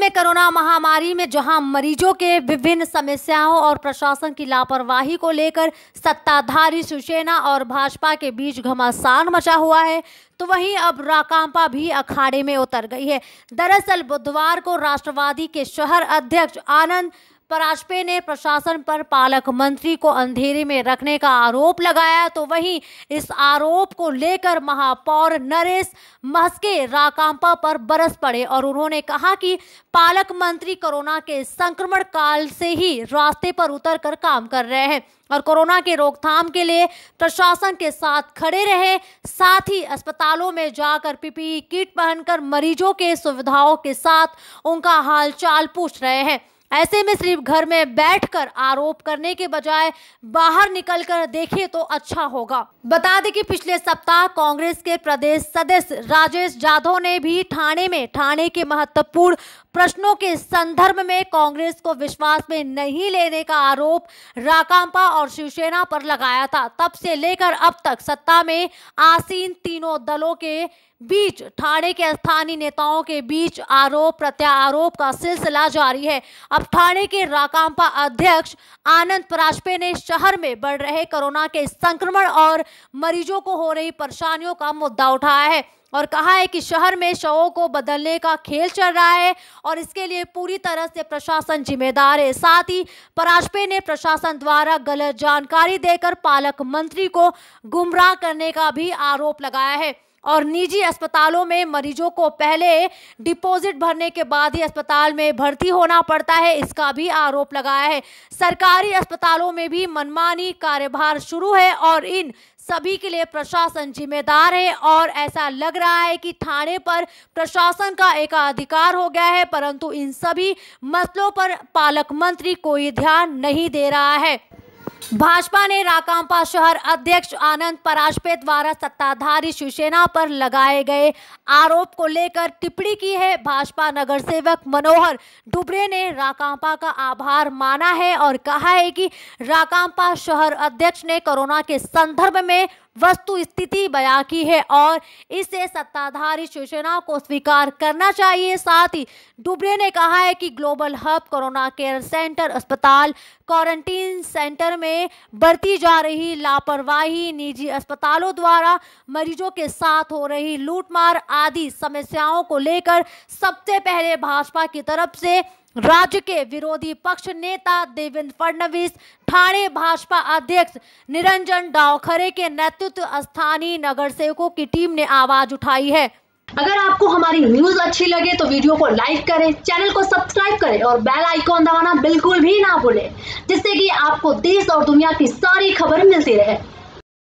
में कोरोना महामारी में जहां मरीजों के विभिन्न समस्याओं और प्रशासन की लापरवाही को लेकर सत्ताधारी शिवसेना और भाजपा के बीच घमासान मचा हुआ है तो वहीं अब राकांपा भी अखाड़े में उतर गई है दरअसल बुधवार को राष्ट्रवादी के शहर अध्यक्ष आनंद पराजपे ने प्रशासन पर पालक मंत्री को अंधेरे में रखने का आरोप लगाया तो वहीं इस आरोप को लेकर महापौर नरेश महस्के राकांपा पर बरस पड़े और उन्होंने कहा कि पालक मंत्री कोरोना के संक्रमण काल से ही रास्ते पर उतर कर काम कर रहे हैं और कोरोना के रोकथाम के लिए प्रशासन के साथ खड़े रहे साथ ही अस्पतालों में जाकर पीपीई किट पहनकर मरीजों के सुविधाओं के साथ उनका हालचाल पूछ रहे हैं ऐसे में सिर्फ घर में बैठकर आरोप करने के बजाय बाहर निकलकर देखिए तो अच्छा होगा बता दें कि पिछले सप्ताह कांग्रेस के प्रदेश सदस्य राजेश जाधव ने भी थाने में थाने के महत्वपूर्ण प्रश्नों के संदर्भ में कांग्रेस को विश्वास में नहीं लेने का आरोप राकांपा और शिवसेना पर लगाया था तब से लेकर अब तक सत्ता में आसीन तीनों दलों के बीच थाने के स्थानीय नेताओं के बीच आरोप प्रत्यारोप का सिलसिला जारी है अब थाने के राकांपा अध्यक्ष आनंद पराशपे ने शहर में बढ़ रहे कोरोना के संक्रमण और मरीजों को हो रही परेशानियों का मुद्दा उठाया है और कहा है कि शहर में शवों को बदलने का खेल चल रहा है और इसके लिए पूरी तरह से प्रशासन जिम्मेदार है साथ ही पराशपे ने प्रशासन द्वारा गलत जानकारी देकर पालक मंत्री को गुमराह करने का भी आरोप लगाया है और निजी अस्पतालों में मरीजों को पहले डिपॉजिट भरने के बाद ही अस्पताल में भर्ती होना पड़ता है इसका भी आरोप लगाया है सरकारी अस्पतालों में भी मनमानी कार्यभार शुरू है और इन सभी के लिए प्रशासन जिम्मेदार है और ऐसा लग रहा है कि थाने पर प्रशासन का एक अधिकार हो गया है परंतु इन सभी मसलों पर पालक मंत्री कोई ध्यान नहीं दे रहा है भाजपा ने राकांपा शहर अध्यक्ष आनंद पराशपे द्वारा सत्ताधारी शिवसेना पर लगाए गए आरोप को लेकर टिप्पणी की है भाजपा नगर सेवक मनोहर डुबरे ने राकांपा का आभार माना है और कहा है कि राकांपा शहर अध्यक्ष ने कोरोना के संदर्भ में वस्तु स्थिति बया की है और इसे सत्ताधारी सूचना को स्वीकार करना चाहिए साथ ही डुबरे ने कहा है कि global hub corona care centre अस्पताल क्वारंटीन सेंटर में बरती जा रही लापरवाही निजी अस्पतालों द्वारा मरीजों के साथ हो रही लूटमार आदि समस्याओं को लेकर सबसे पहले भाजपा की तरफ से राज्य के विरोधी पक्ष नेता देवेंद्र फडणवीस ठाणे भाजपा अध्यक्ष निरंजन डावखरे के नेतृत्व स्थानीय नगर सेवकों की टीम ने आवाज उठाई है अगर आपको हमारी न्यूज अच्छी लगे तो वीडियो को लाइक करें चैनल को सब्सक्राइब करें और बेल आइकॉन दबाना बिल्कुल भी ना भूलें जिससे कि आपको देश और दुनिया की सारी खबर मिलती रहे